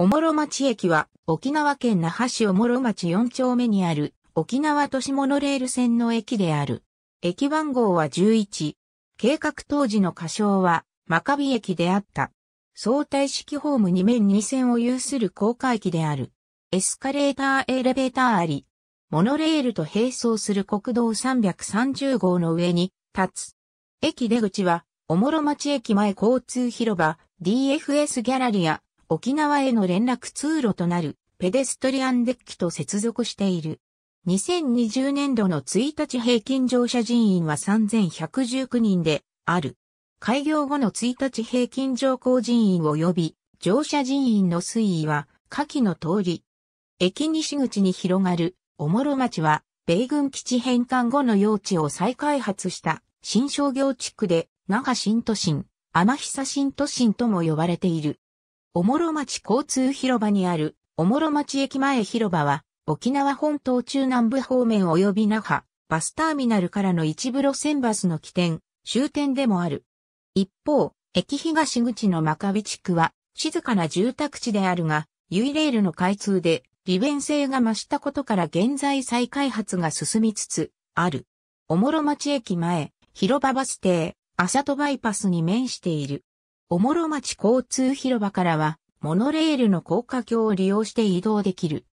おもろ町駅は沖縄県那覇市おもろ町4丁目にある沖縄都市モノレール線の駅である。駅番号は11。計画当時の仮称はマカビ駅であった。相対式ホーム2面2線を有する高架駅である。エスカレーターエレベーターあり。モノレールと並走する国道330号の上に立つ。駅出口は、おもろ町駅前交通広場、DFS ギャラリア、沖縄への連絡通路となるペデストリアンデッキと接続している。2020年度の1日平均乗車人員は3119人である。開業後の1日平均乗降人員及び乗車人員の推移は下記の通り。駅西口に広がるおもろ町は米軍基地返還後の用地を再開発した新商業地区で、那覇新都心、天久新都心とも呼ばれている。おもろ町交通広場にある、おもろ町駅前広場は、沖縄本島中南部方面及び那覇、バスターミナルからの一部路線バスの起点、終点でもある。一方、駅東口の真壁地区は、静かな住宅地であるが、ユイレールの開通で、利便性が増したことから現在再開発が進みつつ、ある。おもろ町駅前、広場バス停、朝とバイパスに面している。おもろ町交通広場からは、モノレールの高架橋を利用して移動できる。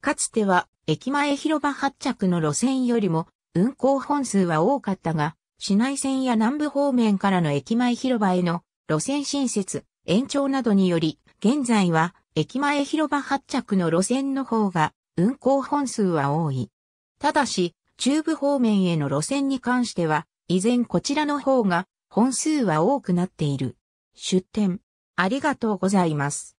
かつては、駅前広場発着の路線よりも、運行本数は多かったが、市内線や南部方面からの駅前広場への路線新設、延長などにより、現在は、駅前広場発着の路線の方が、運行本数は多い。ただし、中部方面への路線に関しては、依然こちらの方が、本数は多くなっている。出店。ありがとうございます。